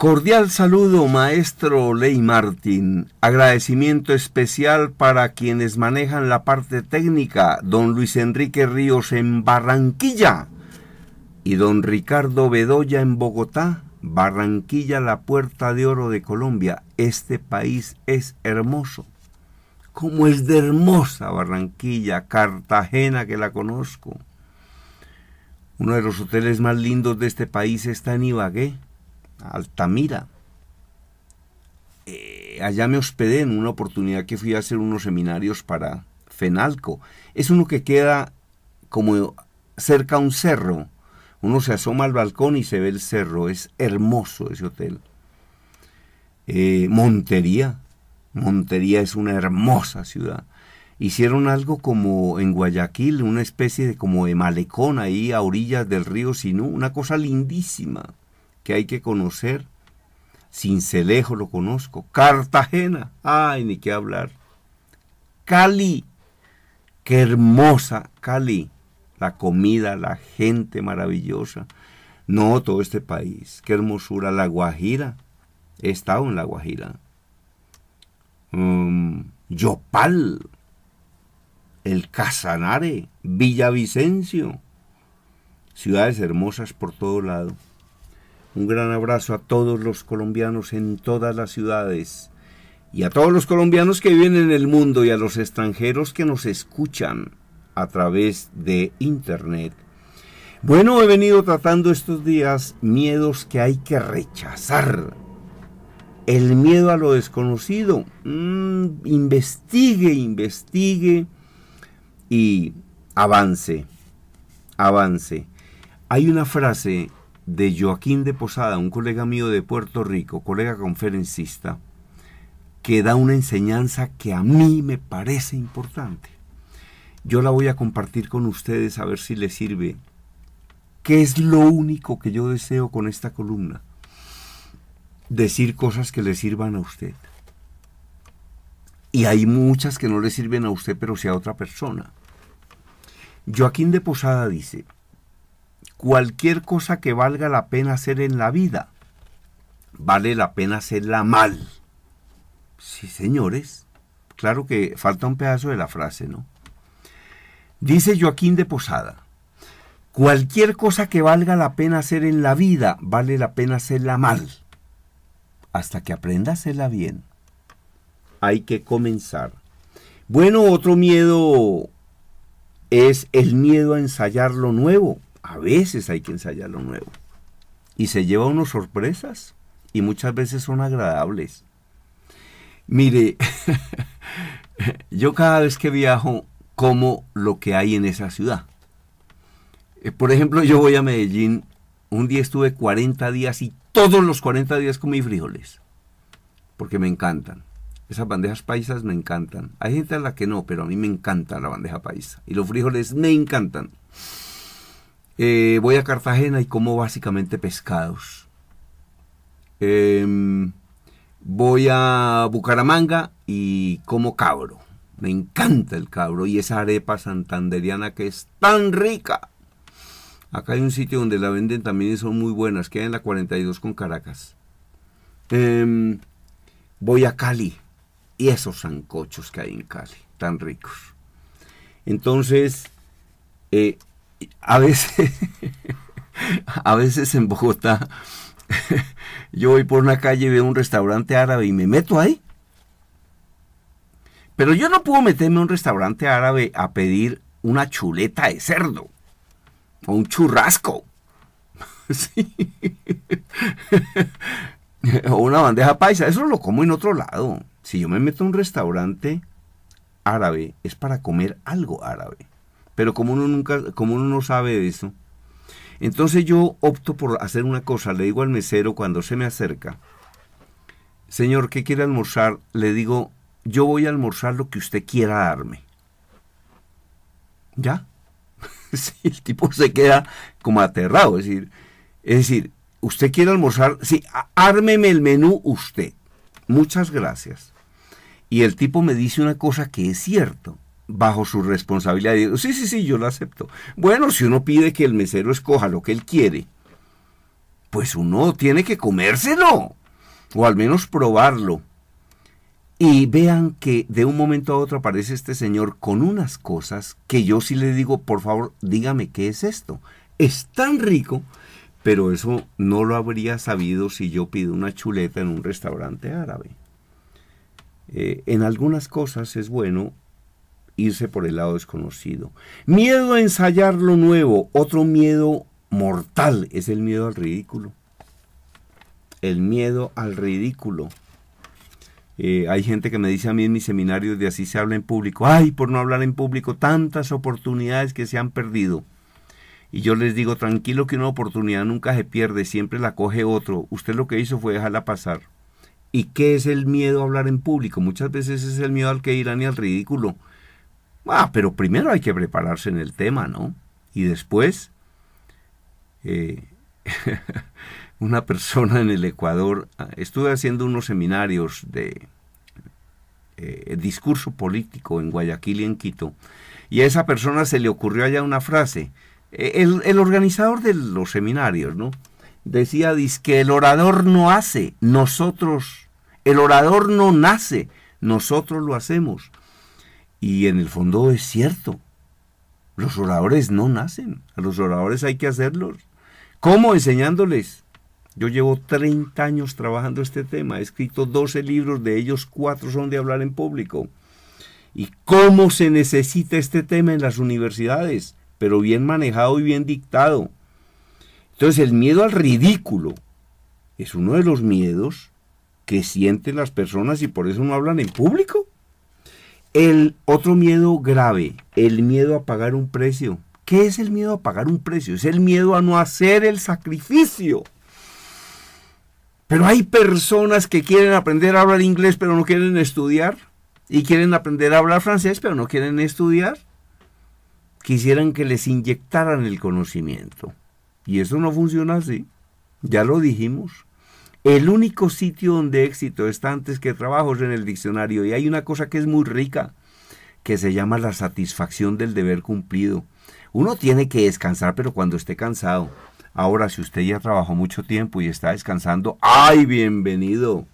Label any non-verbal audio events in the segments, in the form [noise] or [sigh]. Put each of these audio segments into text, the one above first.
Cordial saludo, maestro Ley Martín. Agradecimiento especial para quienes manejan la parte técnica, don Luis Enrique Ríos en Barranquilla y don Ricardo Bedoya en Bogotá. Barranquilla, la puerta de oro de Colombia. Este país es hermoso. ¿Cómo es de hermosa Barranquilla, Cartagena que la conozco? Uno de los hoteles más lindos de este país está en Ibagué Altamira. Eh, allá me hospedé en una oportunidad que fui a hacer unos seminarios para Fenalco. Es uno que queda como cerca a un cerro. Uno se asoma al balcón y se ve el cerro. Es hermoso ese hotel. Eh, Montería. Montería es una hermosa ciudad. Hicieron algo como en Guayaquil, una especie de como de malecón ahí a orillas del río Sinú, una cosa lindísima que hay que conocer. Cincelejo lo conozco. Cartagena, ay, ni qué hablar. Cali, qué hermosa Cali. La comida, la gente maravillosa. No, todo este país, qué hermosura. La Guajira, he estado en La Guajira. Mm, Yopal, el Casanare, Villavicencio. Ciudades hermosas por todo lado. Un gran abrazo a todos los colombianos en todas las ciudades y a todos los colombianos que viven en el mundo y a los extranjeros que nos escuchan a través de Internet. Bueno, he venido tratando estos días miedos que hay que rechazar. El miedo a lo desconocido. Mm, investigue, investigue y avance, avance. Hay una frase de Joaquín de Posada, un colega mío de Puerto Rico, colega conferencista, que da una enseñanza que a mí me parece importante. Yo la voy a compartir con ustedes a ver si les sirve. ¿Qué es lo único que yo deseo con esta columna? Decir cosas que le sirvan a usted. Y hay muchas que no le sirven a usted, pero sí a otra persona. Joaquín de Posada dice, cualquier cosa que valga la pena hacer en la vida, vale la pena hacerla mal. Sí, señores. Claro que falta un pedazo de la frase, ¿no? Dice Joaquín de Posada, cualquier cosa que valga la pena hacer en la vida, vale la pena hacerla mal. Hasta que aprenda a hacerla bien. Hay que comenzar. Bueno, otro miedo es el miedo a ensayar lo nuevo a veces hay que ensayar lo nuevo. Y se lleva unos sorpresas y muchas veces son agradables. Mire, [laughs] yo cada vez que viajo como lo que hay en esa ciudad. Eh, por ejemplo, yo voy a Medellín, un día estuve 40 días y todos los 40 días comí frijoles, porque me encantan. Esas bandejas paisas me encantan. Hay gente a la que no, pero a mí me encanta la bandeja paisa. Y los frijoles me encantan. Eh, voy a Cartagena y como básicamente pescados. Em, voy a Bucaramanga y como cabro. Me encanta el cabro y esa arepa santanderiana que es tan rica. Acá hay un sitio donde la venden también y son muy buenas. Queda en la 42 con Caracas. Em, voy a Cali y esos sancochos que hay en Cali, tan ricos. Entonces, eh, a veces, [laughs] a veces en Bogotá, [laughs] yo voy por una calle y veo un restaurante árabe y me meto ahí. Pero yo no puedo meterme a un restaurante árabe a pedir una chuleta de cerdo o un churrasco. [laughs] o una bandeja paisa, eso lo como en otro lado. Si yo me meto a un restaurante árabe, es para comer algo árabe. Pero como uno nunca, como uno no sabe eso, entonces yo opto por hacer una cosa, le digo al mesero cuando se me acerca, señor, ¿qué quiere almorzar? Le digo, yo voy a almorzar lo que usted quiera darme. ¿Ya? [laughs] el tipo se queda como aterrado, es decir, es decir, usted quiere almorzar, sí, ármeme el menú usted. Muchas gracias. Y el tipo me dice una cosa que es cierto bajo su responsabilidad. sí, sí, sí, yo lo acepto. Bueno, si uno pide que el mesero escoja lo que él quiere, pues uno tiene que comérselo, o al menos probarlo. Y vean que de un momento a otro aparece este señor con unas cosas que yo sí le digo, por favor, dígame qué es esto. Es tan rico, pero eso no lo habría sabido si yo pido una chuleta en un restaurante árabe. Eh, en algunas cosas es bueno irse por el lado desconocido. Miedo a ensayar lo nuevo, otro miedo mortal es el miedo al ridículo. El miedo al ridículo. Eh, hay gente que me dice a mí en mis seminarios de así se habla en público, ay, por no hablar en público, tantas oportunidades que se han perdido. Y yo les digo, tranquilo que una oportunidad nunca se pierde, siempre la coge otro. Usted lo que hizo fue dejarla pasar. ¿Y qué es el miedo a hablar en público? Muchas veces es el miedo al que irán y al ridículo. Ah, pero primero hay que prepararse en el tema, ¿no? Y después, eh, [laughs] una persona en el Ecuador, ah, estuve haciendo unos seminarios de eh, discurso político en Guayaquil y en Quito, y a esa persona se le ocurrió allá una frase. E, el, el organizador de los seminarios, ¿no? Decía, dice que el orador no hace, nosotros, el orador no nace, nosotros lo hacemos. Y en el fondo es cierto. Los oradores no nacen. A los oradores hay que hacerlos. ¿Cómo? Enseñándoles. Yo llevo 30 años trabajando este tema. He escrito 12 libros, de ellos 4 son de hablar en público. ¿Y cómo se necesita este tema en las universidades? Pero bien manejado y bien dictado. Entonces el miedo al ridículo es uno de los miedos que sienten las personas y por eso no hablan en público. El otro miedo grave, el miedo a pagar un precio. ¿Qué es el miedo a pagar un precio? Es el miedo a no hacer el sacrificio. Pero hay personas que quieren aprender a hablar inglés pero no quieren estudiar. Y quieren aprender a hablar francés pero no quieren estudiar. Quisieran que les inyectaran el conocimiento. Y eso no funciona así. Ya lo dijimos. El único sitio donde éxito está antes que trabajo es en el diccionario. Y hay una cosa que es muy rica, que se llama la satisfacción del deber cumplido. Uno tiene que descansar, pero cuando esté cansado. Ahora, si usted ya trabajó mucho tiempo y está descansando, ¡ay, bienvenido!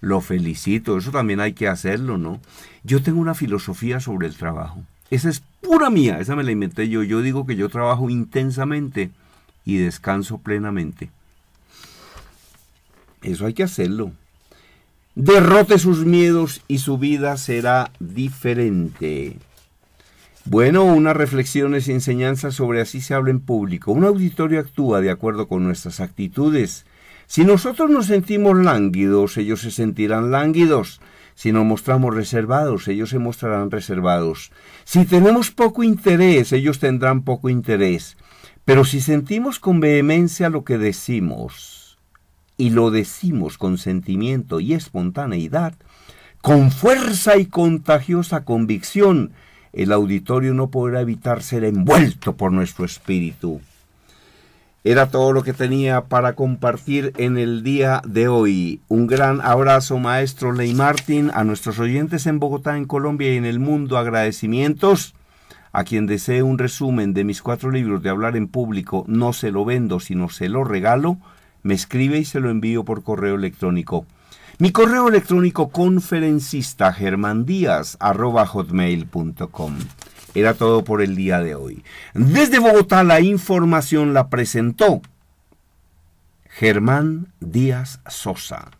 Lo felicito, eso también hay que hacerlo, ¿no? Yo tengo una filosofía sobre el trabajo. Esa es pura mía, esa me la inventé yo. Yo digo que yo trabajo intensamente y descanso plenamente. Eso hay que hacerlo. Derrote sus miedos y su vida será diferente. Bueno, unas reflexiones y enseñanzas sobre así se habla en público. Un auditorio actúa de acuerdo con nuestras actitudes. Si nosotros nos sentimos lánguidos, ellos se sentirán lánguidos. Si nos mostramos reservados, ellos se mostrarán reservados. Si tenemos poco interés, ellos tendrán poco interés. Pero si sentimos con vehemencia lo que decimos, y lo decimos con sentimiento y espontaneidad, con fuerza y contagiosa convicción, el auditorio no podrá evitar ser envuelto por nuestro espíritu. Era todo lo que tenía para compartir en el día de hoy. Un gran abrazo, maestro Ley Martin, a nuestros oyentes en Bogotá, en Colombia y en el mundo. Agradecimientos. A quien desee un resumen de mis cuatro libros de hablar en público, no se lo vendo, sino se lo regalo me escribe y se lo envío por correo electrónico. Mi correo electrónico conferencista hotmail.com. Era todo por el día de hoy. Desde Bogotá la información la presentó Germán Díaz Sosa.